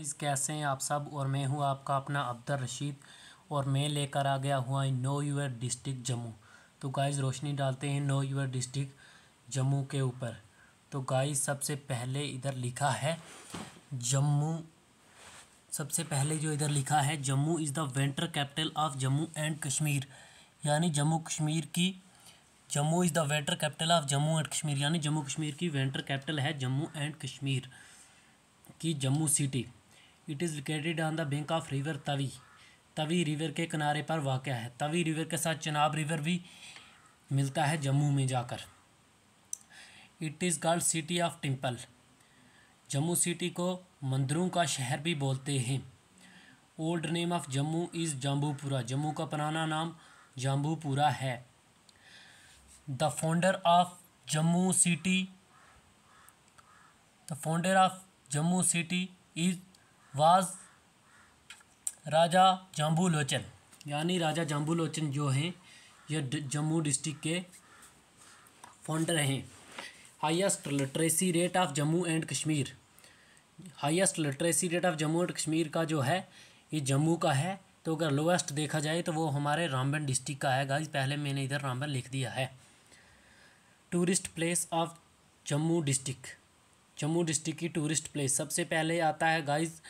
इस कैसे हैं आप सब और मैं हूँ आपका अपना अब्दर रशीद और मैं लेकर आ गया हुआ नो यूर डिस्ट्रिक्ट जम्मू तो गाइस रोशनी डालते हैं नो यूर डिस्ट्रिक्ट जम्मू के ऊपर तो गाइस सबसे पहले इधर लिखा है जम्मू सबसे पहले जो इधर लिखा है Jammu is the winter capital of Jammu and Kashmir यानी जम्मू कश्मीर की Jammu is the winter capital of Jammu and Kashmir यानी जम्मू कश्मीर की वेंटर कैपिटल है जम्मू एंड कश्मीर की Jammu city it is located on the bank of river Tawi Tawi river के किनारे पर वाक़ है तवी रिवर के साथ चनाब रिवर भी मिलता है जम्मू में जाकर it is called city of temple Jammu city को मंदिरों का शहर भी बोलते हैं old name of Jammu is Jambupura Jammu का पुराना नाम जम्बूपुरा है the founder of Jammu city the founder of Jammu city is was Raja Jambulochan यानी राजा जाम्बू लोचन जो हैं ये जम्मू डिस्ट्रिक्ट के फाउंडर हैं highest literacy rate of Jammu and Kashmir highest literacy rate of Jammu and Kashmir का जो है ये जम्मू का है तो अगर लोएस्ट देखा जाए तो वो हमारे रामबन डिस्ट्रिक्ट का है गाइस पहले मैंने इधर रामबन लिख दिया है tourist place of Jammu district Jammu district की टूरिस्ट प्लेस सबसे पहले आता है गाइज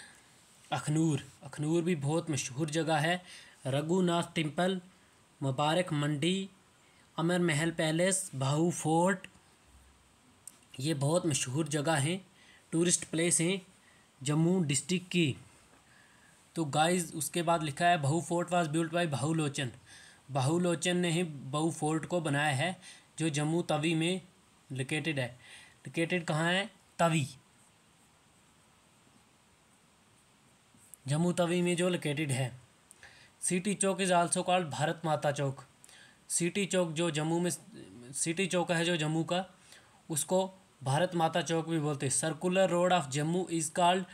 अखनूर अखनूर भी बहुत मशहूर जगह है रघुनाथ टेम्पल मुबारक मंडी अमर महल पैलेस भाऊ फोर्ट ये बहुत मशहूर जगह हैं टूरिस्ट प्लेस हैं जम्मू डिस्ट्रिक्ट की तो गाइस उसके बाद लिखा है Bahu fort was built by Bahulochan Lochan ने ही बहू फोर्ट को बनाया है जो जम्मू तवी में लोकेटेड है लोकेटेड कहाँ है तवी जम्मू तवी में जो लोकेटेड है city Chowk is also called Bharat Mata Chowk city चौक जो जम्मू में सिटी चौक है जो जम्मू का उसको भारत माता चौक भी बोलते हैं circular road of Jammu is called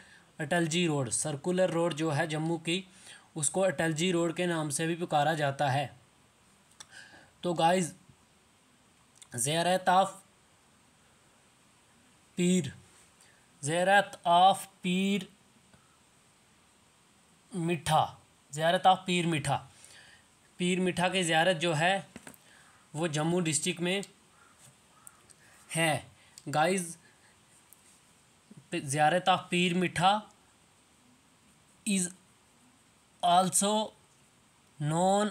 Atal ji road circular road जो है जम्मू की उसको अटल जी रोड के नाम से भी पुकारा जाता है तो गाइस ज़ैरत ऑफ पीर ज़ैरत ऑफ पीर मीठा ज़्यारत ऑफ पीर मीठा पीर मीठा की ज़्यारत जो है वो जम्मू डिस्ट्रिक्ट में है guys ज़्यारत of Peer Mitha is also known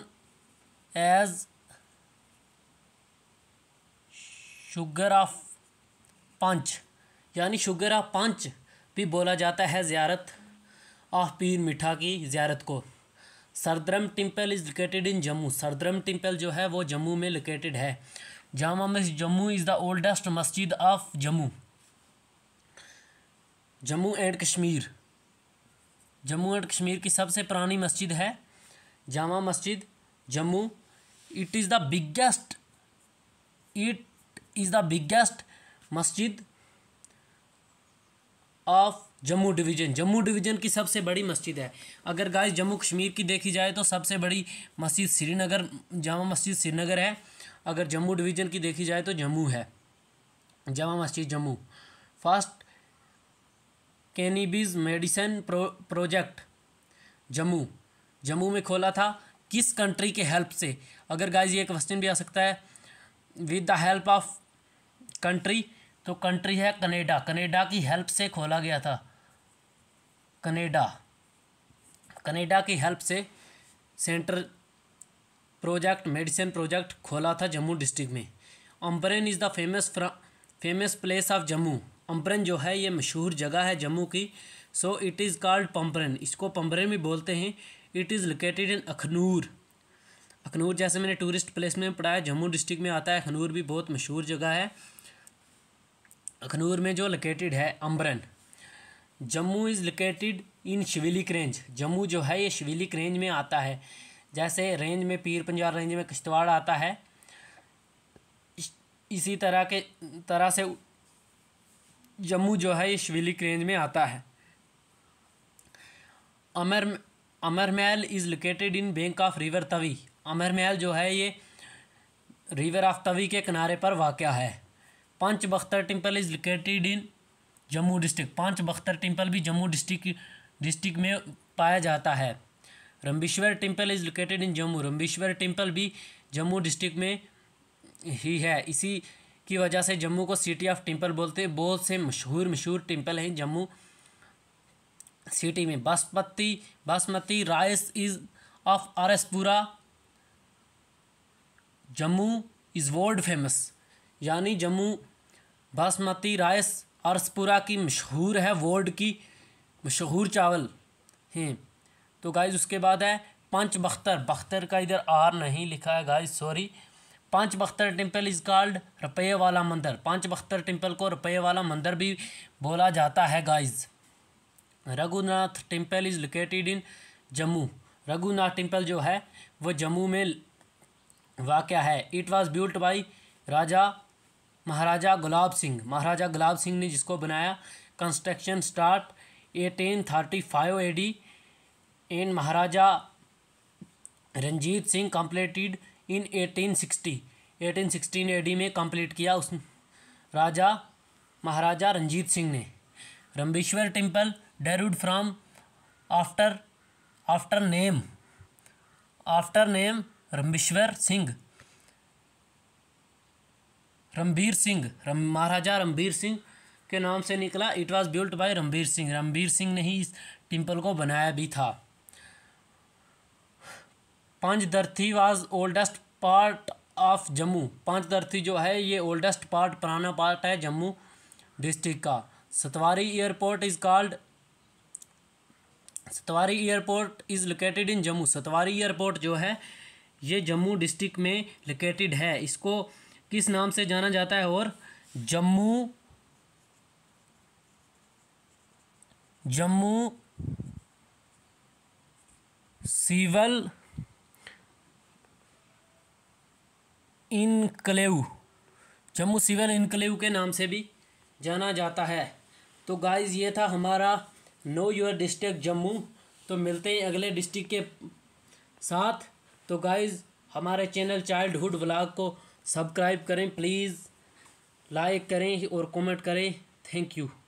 as sugar of Panch यानी शुगर ऑफ पंच भी बोला जाता है ज़्यारत ऑफ पीर मिठा की ज्यारत को Sardram temple is located in Jammu Sardram temple जो है वो जम्मू में लोकेटेड है Jama Masjid Jammu is the oldest Masjid of Jammu Jammu and Kashmir Jammu and Kashmir की सबसे पुरानी मस्जिद है Jama Masjid Jammu it is the biggest it is the biggest Masjid of Jammu division Jammu division की सबसे बड़ी मस्जिद है अगर गाइस जम्मू कश्मीर की देखी जाए तो सबसे बड़ी मस्जिद श्रीनगर जामा मस्जिद श्रीनगर है अगर जम्मू डिवीज़न की देखी जाए तो जम्मू है Jama Masjid Jammu first cannabis medicine pro, project Jammu Jammu में खोला था किस कंट्री के हेल्प से अगर गाइज ये क्वेश्चन भी आ सकता है with the help of country तो कंट्री है कनेडा कनेडा की हेल्प से खोला गया था कनेडा कनेडा की हेल्प से सेंटर प्रोजेक्ट मेडिसिन प्रोजेक्ट खोला था जम्मू डिस्ट्रिक्ट में Ambaran is the famous famous place of Jammu Ambaran जो है ये मशहूर जगह है जम्मू की so it is called Pamparen इसको पम्परेन भी बोलते हैं it is located in Akhnoor Akhnoor जैसे मैंने टूरिस्ट प्लेस में पढ़ाया जम्मू डिस्ट्रिक्ट में आता है अखनूर भी बहुत मशहूर जगह है अखनूर में जो लोकेटेड है Ambaran Jammu is located in Shivalik range Jammu जो है ये शिविलिक रेंज में आता है जैसे रेंज में पीर पंजाब रेंज में किश्तवाड़ आता है इस, इसी तरह के तरह से जम्मू जो है ये शिविलिक रेंज में आता है Amar Amar Mahal is located in bank of river Tawi Amar Mahal जो है ये रिवर ऑफ तवी के किनारे पर वाक़ है Panch Bakhtar temple is located in Jammu district Panch Bakhtar temple भी जम्मू डिस्ट्रिक्ट डिस्ट्रिक्ट में पाया जाता है Rambeshwar temple is located in Jammu Rambeshwar temple भी जम्मू डिस्ट्रिक्ट में ही है इसी की वजह से जम्मू को सिटी ऑफ टेम्पल बोलते हैं बहुत से मशहूर मशहूर टेम्पल हैं जम्मू सिटी में basmati basmati rice is of R S Pura Jammu is world famous यानी जम्मू बासमती राइस अर्सपुरा की मशहूर है वर्ल्ड की मशहूर चावल हैं तो गाइज उसके बाद है पंच बख्तर बख्तर का इधर आर नहीं लिखा है guys sorry Panch Bakhtar temple is called रुपये वाला मंदिर पंच बख्तर टेम्पल को रुपये वाला मंदिर भी बोला जाता है guys Raghunath temple is located in Jammu Raghunath temple जो है वो जम्मू में वाक़ है it was built by Raja Maharaja Gulab Singh Maharaja Gulab Singh ने जिसको बनाया construction start eighteen thirty five A D and Maharaja Ranjit Singh completed in eighteen sixty eighteen sixteen A D में कंप्लीट किया उस राजा महाराजा रंजीत सिंह ने Rambeshwar temple derived from after after name after name Rambeshwar Singh Ranbir Singh Ram Maharaja Ranbir Singh के नाम से निकला it was built by Ranbir Singh Ranbir Singh ने ही इस टेम्पल को बनाया भी था Panjtirthi was oldest part of Jammu Panjtirthi जो है ये ओल्डेस्ट पार्ट पुराना पार्ट है जम्मू डिस्ट्रिक्ट का Satwari airport is called Satwari airport is located in Jammu Satwari airport जो है ये जम्मू डिस्ट्रिक्ट में लोकेटेड है इसको किस नाम से जाना जाता है और Jammu Jammu civil enclave Jammu civil enclave के नाम से भी जाना जाता है तो गाइज़ ये था हमारा नो योर डिस्ट्रिक्ट जम्मू तो मिलते हैं अगले डिस्ट्रिक्ट के साथ तो गाइज़ हमारे चैनल चाइल्डहुड व्लॉग को सब्सक्राइब करें प्लीज़ लाइक करें और कमेंट करें थैंक यू